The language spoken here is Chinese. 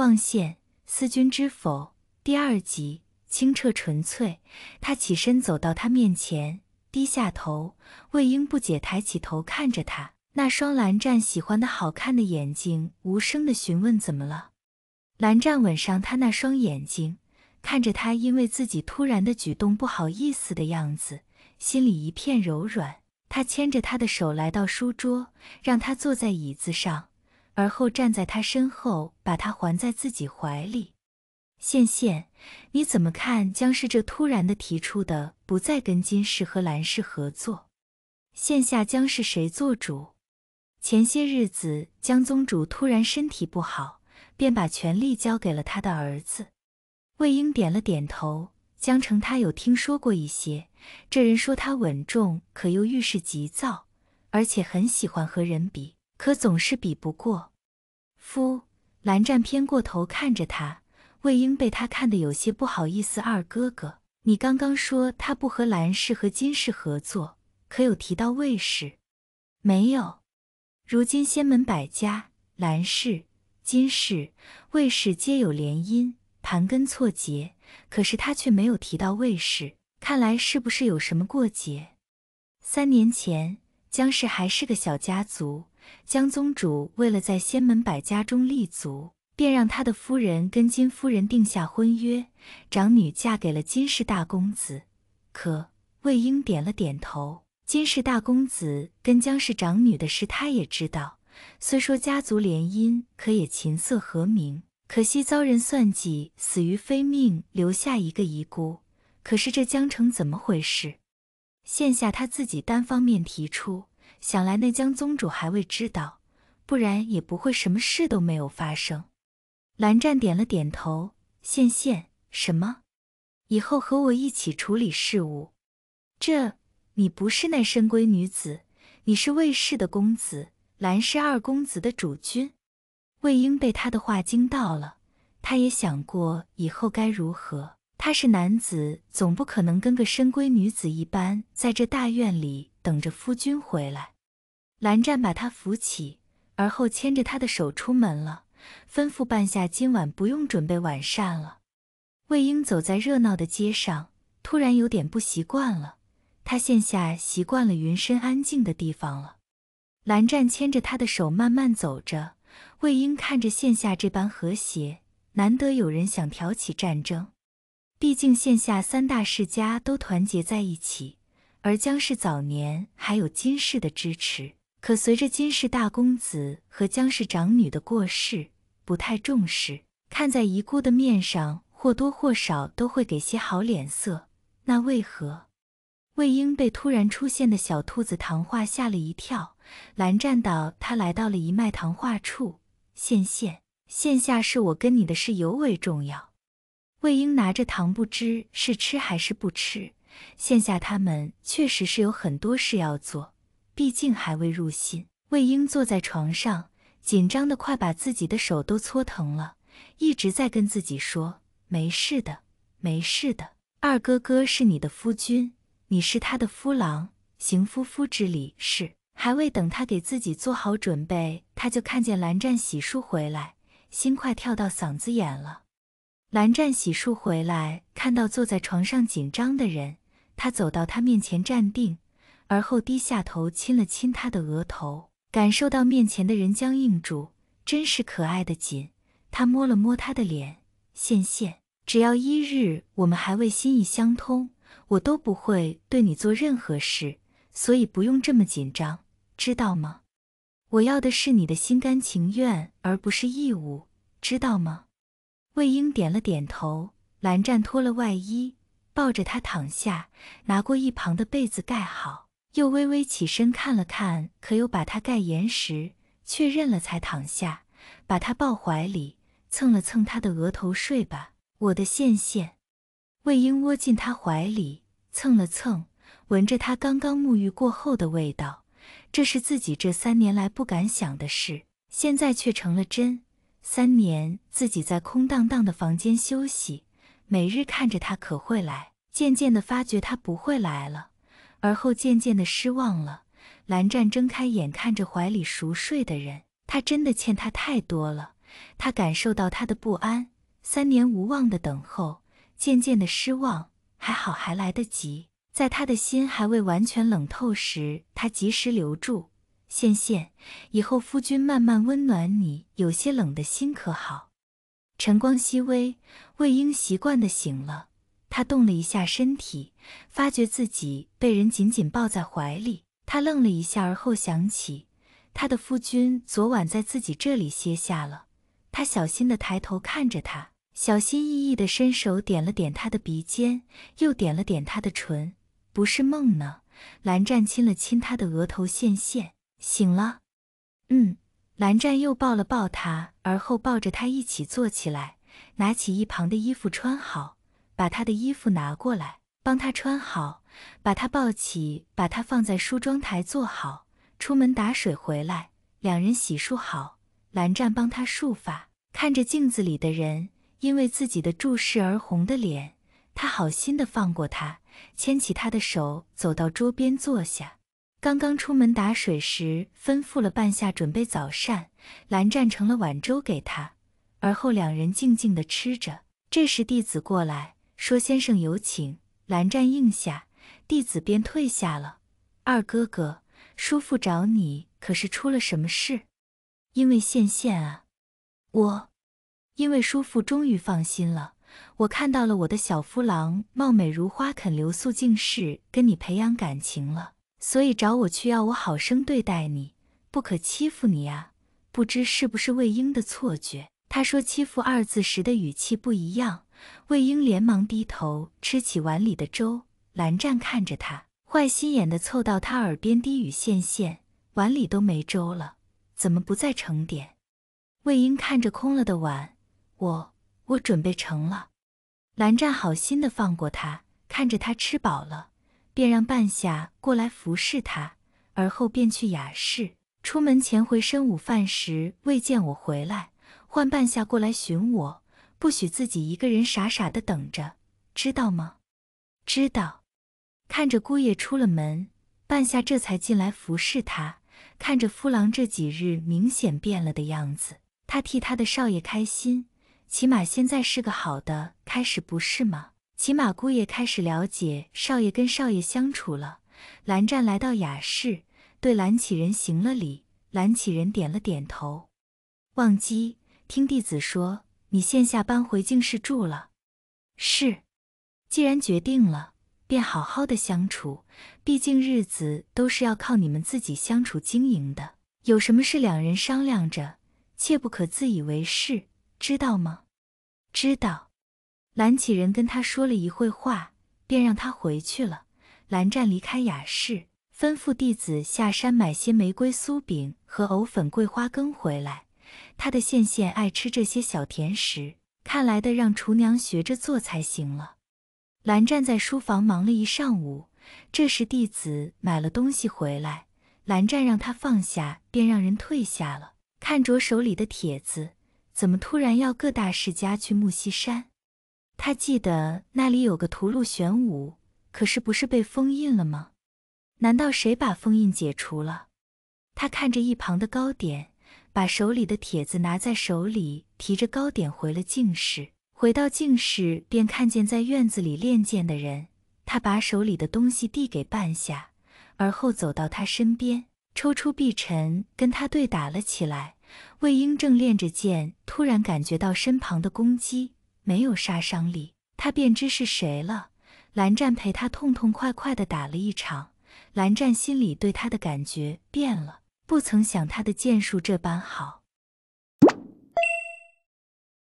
望线思君知否？第二集，清澈纯粹。他起身走到她面前，低下头。魏婴不解，抬起头看着他那双蓝湛喜欢的好看的眼睛，无声的询问：“怎么了？”蓝湛吻上他那双眼睛，看着他因为自己突然的举动不好意思的样子，心里一片柔软。他牵着他的手来到书桌，让他坐在椅子上。而后站在他身后，把他环在自己怀里。羡羡，你怎么看江氏这突然的提出的不再跟金氏和兰氏合作？现下江氏谁做主？前些日子江宗主突然身体不好，便把权力交给了他的儿子魏婴。点了点头，江澄他有听说过一些。这人说他稳重，可又遇事急躁，而且很喜欢和人比。可总是比不过。夫，蓝湛偏过头看着他，魏婴被他看得有些不好意思。二哥哥，你刚刚说他不和蓝氏和金氏合作，可有提到魏氏？没有。如今仙门百家，蓝氏、金氏、魏氏皆有联姻，盘根错节。可是他却没有提到魏氏，看来是不是有什么过节？三年前，江氏还是个小家族。江宗主为了在仙门百家中立足，便让他的夫人跟金夫人定下婚约，长女嫁给了金氏大公子。可魏婴点了点头，金氏大公子跟江氏长女的事他也知道。虽说家族联姻，可也琴瑟和鸣。可惜遭人算计，死于非命，留下一个遗孤。可是这江城怎么回事？现下他自己单方面提出。想来那江宗主还未知道，不然也不会什么事都没有发生。蓝湛点了点头：“羡羡，什么？以后和我一起处理事务？这你不是那深闺女子，你是魏氏的公子，蓝氏二公子的主君。”魏婴被他的话惊到了。他也想过以后该如何。他是男子，总不可能跟个深闺女子一般在这大院里。等着夫君回来，蓝湛把他扶起，而后牵着他的手出门了，吩咐半夏今晚不用准备晚膳了。魏婴走在热闹的街上，突然有点不习惯了，他现下习惯了云深安静的地方了。蓝湛牵着他的手慢慢走着，魏婴看着线下这般和谐，难得有人想挑起战争，毕竟线下三大世家都团结在一起。而姜氏早年还有金氏的支持，可随着金氏大公子和姜氏长女的过世，不太重视。看在遗孤的面上，或多或少都会给些好脸色。那为何？魏婴被突然出现的小兔子糖画吓了一跳，拦站到他来到了一脉糖画处。线线，线下是我跟你的事尤为重要。魏婴拿着糖，不知是吃还是不吃。现下他们确实是有很多事要做，毕竟还未入信。魏婴坐在床上，紧张得快把自己的手都搓疼了，一直在跟自己说：“没事的，没事的。”二哥哥是你的夫君，你是他的夫郎，行夫夫之礼是。还未等他给自己做好准备，他就看见蓝湛洗漱回来，心快跳到嗓子眼了。蓝湛洗漱回来，看到坐在床上紧张的人。他走到他面前站定，而后低下头亲了亲他的额头，感受到面前的人僵硬住，真是可爱的紧。他摸了摸他的脸，羡羡，只要一日我们还未心意相通，我都不会对你做任何事，所以不用这么紧张，知道吗？我要的是你的心甘情愿，而不是义务，知道吗？魏婴点了点头，蓝湛脱了外衣。抱着他躺下，拿过一旁的被子盖好，又微微起身看了看，可有把他盖严实，确认了才躺下，把他抱怀里，蹭了蹭他的额头，睡吧，我的线线。魏婴窝进他怀里，蹭了蹭，闻着他刚刚沐浴过后的味道，这是自己这三年来不敢想的事，现在却成了真。三年，自己在空荡荡的房间休息。每日看着他可会来，渐渐的发觉他不会来了，而后渐渐的失望了。蓝湛睁开眼，看着怀里熟睡的人，他真的欠他太多了。他感受到他的不安，三年无望的等候，渐渐的失望。还好还来得及，在他的心还未完全冷透时，他及时留住。羡羡，以后夫君慢慢温暖你有些冷的心，可好？晨光熹微，魏婴习惯地醒了，他动了一下身体，发觉自己被人紧紧抱在怀里。他愣了一下，而后想起，他的夫君昨晚在自己这里歇下了。他小心地抬头看着他，小心翼翼地伸手点了点他的鼻尖，又点了点他的唇。不是梦呢？蓝湛亲了亲他的额头，现现醒了。嗯。蓝湛又抱了抱他，而后抱着他一起坐起来，拿起一旁的衣服穿好，把他的衣服拿过来帮他穿好，把他抱起，把他放在梳妆台坐好，出门打水回来，两人洗漱好，蓝湛帮他束发，看着镜子里的人因为自己的注视而红的脸，他好心的放过他，牵起他的手走到桌边坐下。刚刚出门打水时，吩咐了半夏准备早膳。蓝湛盛了碗粥给他，而后两人静静地吃着。这时弟子过来说：“先生有请。”蓝湛应下，弟子便退下了。二哥哥，叔父找你，可是出了什么事？因为羡羡啊，我，因为叔父终于放心了，我看到了我的小夫郎，貌美如花，肯留宿静室，跟你培养感情了。所以找我去，要我好生对待你，不可欺负你呀。不知是不是魏婴的错觉，他说“欺负”二字时的语气不一样。魏婴连忙低头吃起碗里的粥。蓝湛看着他，坏心眼的凑到他耳边低语：“羡羡，碗里都没粥了，怎么不再盛点？”魏婴看着空了的碗，我我准备盛了。蓝湛好心的放过他，看着他吃饱了。便让半夏过来服侍他，而后便去雅室。出门前回身，午饭时未见我回来，唤半夏过来寻我，不许自己一个人傻傻的等着，知道吗？知道。看着姑爷出了门，半夏这才进来服侍他。看着夫郎这几日明显变了的样子，他替他的少爷开心，起码现在是个好的开始，不是吗？起码姑爷开始了解少爷跟少爷相处了。蓝湛来到雅室，对蓝启仁行了礼。蓝启仁点了点头。忘机，听弟子说，你现下搬回静室住了。是。既然决定了，便好好的相处。毕竟日子都是要靠你们自己相处经营的。有什么事两人商量着，切不可自以为是，知道吗？知道。蓝启仁跟他说了一会话，便让他回去了。蓝湛离开雅室，吩咐弟子下山买些玫瑰酥饼和藕粉桂花羹回来。他的羡羡爱吃这些小甜食，看来得让厨娘学着做才行了。蓝湛在书房忙了一上午，这时弟子买了东西回来，蓝湛让他放下，便让人退下了。看着手里的帖子，怎么突然要各大世家去木樨山？他记得那里有个屠戮玄武，可是不是被封印了吗？难道谁把封印解除了？他看着一旁的糕点，把手里的帖子拿在手里，提着糕点回了静室。回到静室，便看见在院子里练剑的人。他把手里的东西递给半夏，而后走到他身边，抽出碧晨，跟他对打了起来。魏婴正练着剑，突然感觉到身旁的攻击。没有杀伤力，他便知是谁了。蓝湛陪他痛痛快快地打了一场，蓝湛心里对他的感觉变了。不曾想他的剑术这般好。